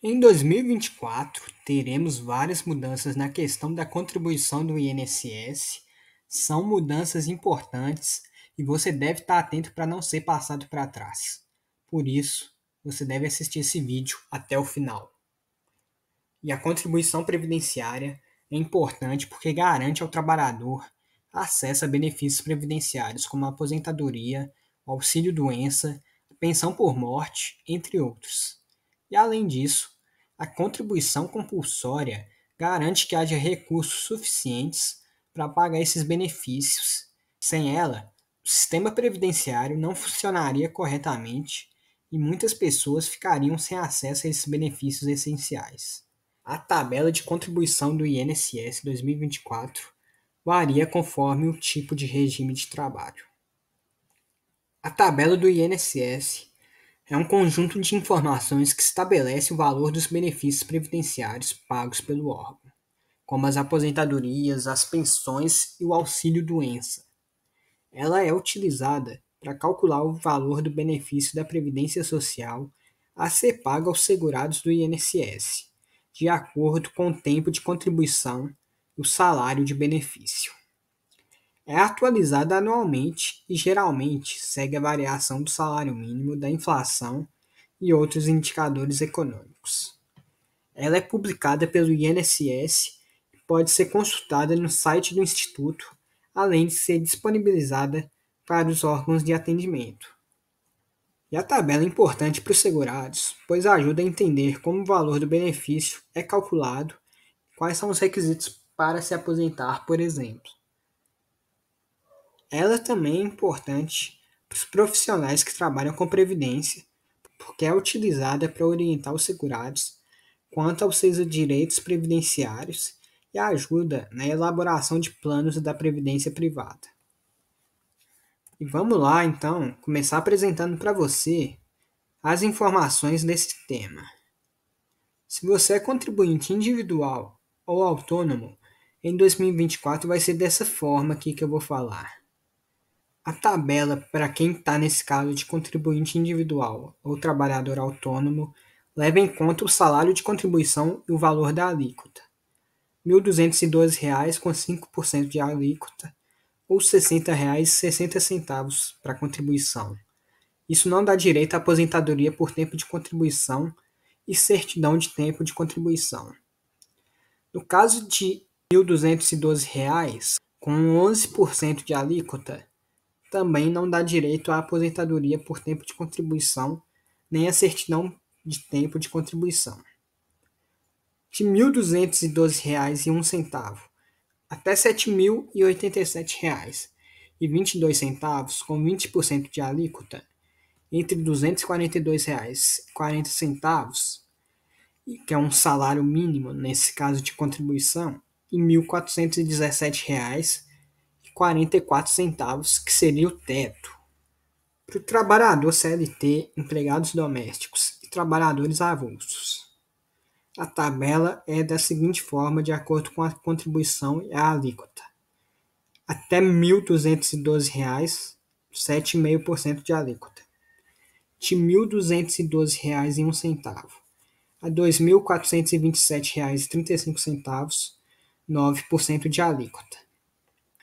Em 2024, teremos várias mudanças na questão da contribuição do INSS. São mudanças importantes e você deve estar atento para não ser passado para trás. Por isso, você deve assistir esse vídeo até o final. E a contribuição previdenciária é importante porque garante ao trabalhador acesso a benefícios previdenciários como a aposentadoria, auxílio-doença, pensão por morte, entre outros. E além disso, a contribuição compulsória garante que haja recursos suficientes para pagar esses benefícios. Sem ela, o sistema previdenciário não funcionaria corretamente e muitas pessoas ficariam sem acesso a esses benefícios essenciais. A tabela de contribuição do INSS 2024 varia conforme o tipo de regime de trabalho. A tabela do INSS é um conjunto de informações que estabelece o valor dos benefícios previdenciários pagos pelo órgão, como as aposentadorias, as pensões e o auxílio-doença. Ela é utilizada para calcular o valor do benefício da Previdência Social a ser pago aos segurados do INSS, de acordo com o tempo de contribuição e o salário de benefício é atualizada anualmente e geralmente segue a variação do salário mínimo, da inflação e outros indicadores econômicos. Ela é publicada pelo INSS e pode ser consultada no site do Instituto, além de ser disponibilizada para os órgãos de atendimento. E a tabela é importante para os segurados, pois ajuda a entender como o valor do benefício é calculado, quais são os requisitos para se aposentar, por exemplo. Ela é também é importante para os profissionais que trabalham com previdência, porque é utilizada para orientar os segurados quanto aos seus direitos previdenciários e ajuda na elaboração de planos da previdência privada. E vamos lá, então, começar apresentando para você as informações desse tema. Se você é contribuinte individual ou autônomo, em 2024 vai ser dessa forma aqui que eu vou falar. A tabela para quem está nesse caso de contribuinte individual ou trabalhador autônomo leva em conta o salário de contribuição e o valor da alíquota. R$ 1.212,00 com 5% de alíquota ou R$ 60,60 para contribuição. Isso não dá direito à aposentadoria por tempo de contribuição e certidão de tempo de contribuição. No caso de R$ 1.212,00 com 11% de alíquota, também não dá direito à aposentadoria por tempo de contribuição, nem à certidão de tempo de contribuição. De R$ 1.212,01 até R$ 7.087,22, com 20% de alíquota, entre R$ 242,40, que é um salário mínimo nesse caso de contribuição, e R$ 1.417,00 44 centavos, que seria o teto. Para o trabalhador CLT, empregados domésticos e trabalhadores avulsos. A tabela é da seguinte forma, de acordo com a contribuição e a alíquota. Até R$ 1.212, 7,5% de alíquota. De R$ 1.212,01 a R$ 2.427,35, 9% de alíquota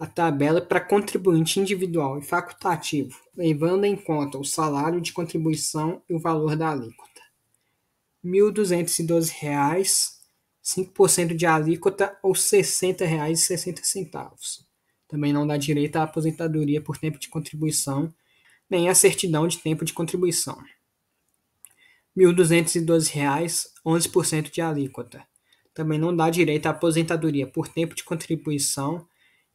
a tabela para contribuinte individual e facultativo, levando em conta o salário de contribuição e o valor da alíquota. R$ 1.212, 5% de alíquota ou R$ 60,60. Também não dá direito à aposentadoria por tempo de contribuição, nem à certidão de tempo de contribuição. R$ 1.212, 11% de alíquota. Também não dá direito à aposentadoria por tempo de contribuição,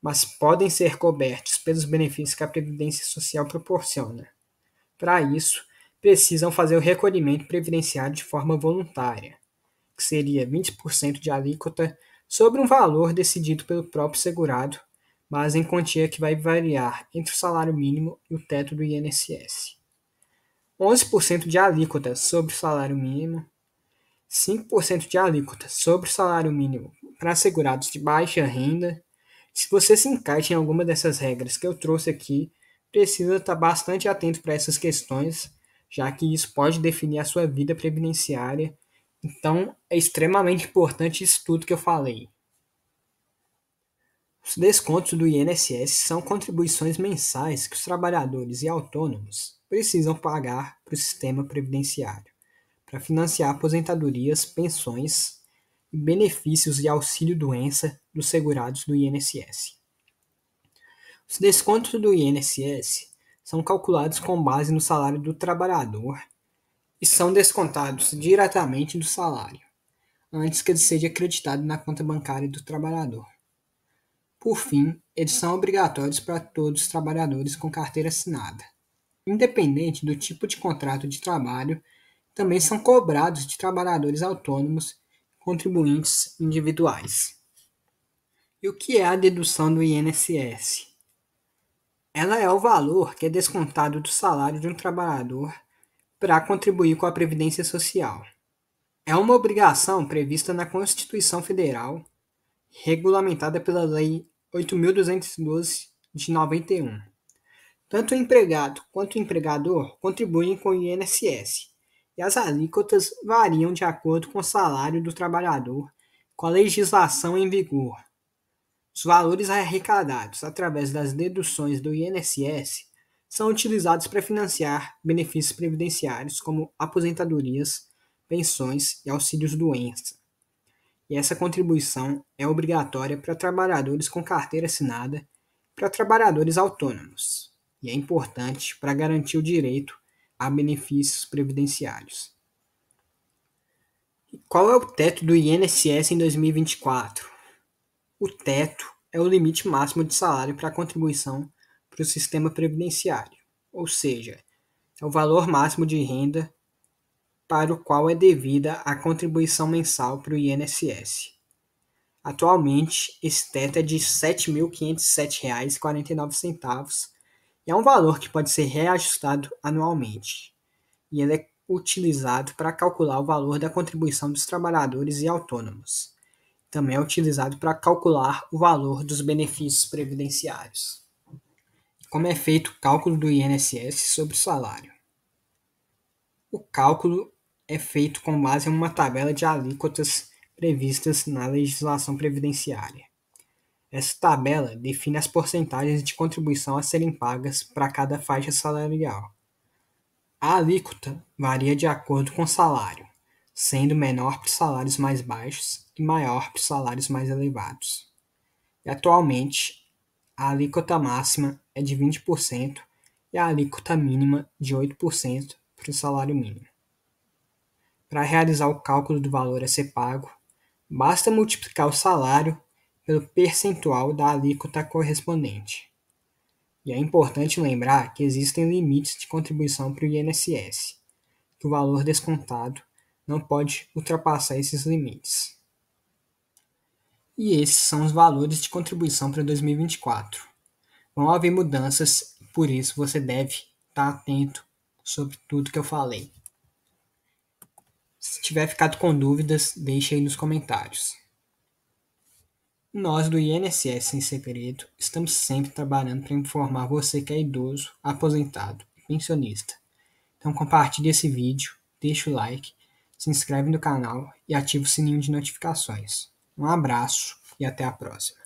mas podem ser cobertos pelos benefícios que a Previdência Social proporciona. Para isso, precisam fazer o recolhimento previdenciário de forma voluntária, que seria 20% de alíquota sobre um valor decidido pelo próprio segurado, mas em quantia que vai variar entre o salário mínimo e o teto do INSS. 11% de alíquota sobre o salário mínimo, 5% de alíquota sobre o salário mínimo para segurados de baixa renda se você se encaixa em alguma dessas regras que eu trouxe aqui, precisa estar tá bastante atento para essas questões, já que isso pode definir a sua vida previdenciária. Então, é extremamente importante isso tudo que eu falei. Os descontos do INSS são contribuições mensais que os trabalhadores e autônomos precisam pagar para o sistema previdenciário, para financiar aposentadorias, pensões benefícios e auxílio-doença dos segurados do INSS. Os descontos do INSS são calculados com base no salário do trabalhador e são descontados diretamente do salário, antes que ele seja acreditado na conta bancária do trabalhador. Por fim, eles são obrigatórios para todos os trabalhadores com carteira assinada. Independente do tipo de contrato de trabalho, também são cobrados de trabalhadores autônomos contribuintes individuais. E o que é a dedução do INSS? Ela é o valor que é descontado do salário de um trabalhador para contribuir com a Previdência Social. É uma obrigação prevista na Constituição Federal, regulamentada pela Lei 8.212 de 91. Tanto o empregado quanto o empregador contribuem com o INSS, e as alíquotas variam de acordo com o salário do trabalhador, com a legislação em vigor. Os valores arrecadados através das deduções do INSS são utilizados para financiar benefícios previdenciários como aposentadorias, pensões e auxílios doença. E essa contribuição é obrigatória para trabalhadores com carteira assinada, para trabalhadores autônomos, e é importante para garantir o direito a benefícios previdenciários. Qual é o teto do INSS em 2024? O teto é o limite máximo de salário para a contribuição para o sistema previdenciário, ou seja, é o valor máximo de renda para o qual é devida a contribuição mensal para o INSS. Atualmente, esse teto é de R$ 7.507,49 é um valor que pode ser reajustado anualmente e ele é utilizado para calcular o valor da contribuição dos trabalhadores e autônomos. Também é utilizado para calcular o valor dos benefícios previdenciários. Como é feito o cálculo do INSS sobre o salário? O cálculo é feito com base em uma tabela de alíquotas previstas na legislação previdenciária. Essa tabela define as porcentagens de contribuição a serem pagas para cada faixa salarial. A alíquota varia de acordo com o salário, sendo menor para salários mais baixos e maior para salários mais elevados. E atualmente, a alíquota máxima é de 20% e a alíquota mínima de 8% para o salário mínimo. Para realizar o cálculo do valor a ser pago, basta multiplicar o salário pelo percentual da alíquota correspondente. E é importante lembrar que existem limites de contribuição para o INSS, que o valor descontado não pode ultrapassar esses limites. E esses são os valores de contribuição para 2024. Vão haver mudanças, por isso você deve estar atento sobre tudo que eu falei. Se tiver ficado com dúvidas, deixe aí nos comentários. Nós do INSS Sem Segredo estamos sempre trabalhando para informar você que é idoso, aposentado e pensionista. Então compartilhe esse vídeo, deixe o like, se inscreve no canal e ative o sininho de notificações. Um abraço e até a próxima.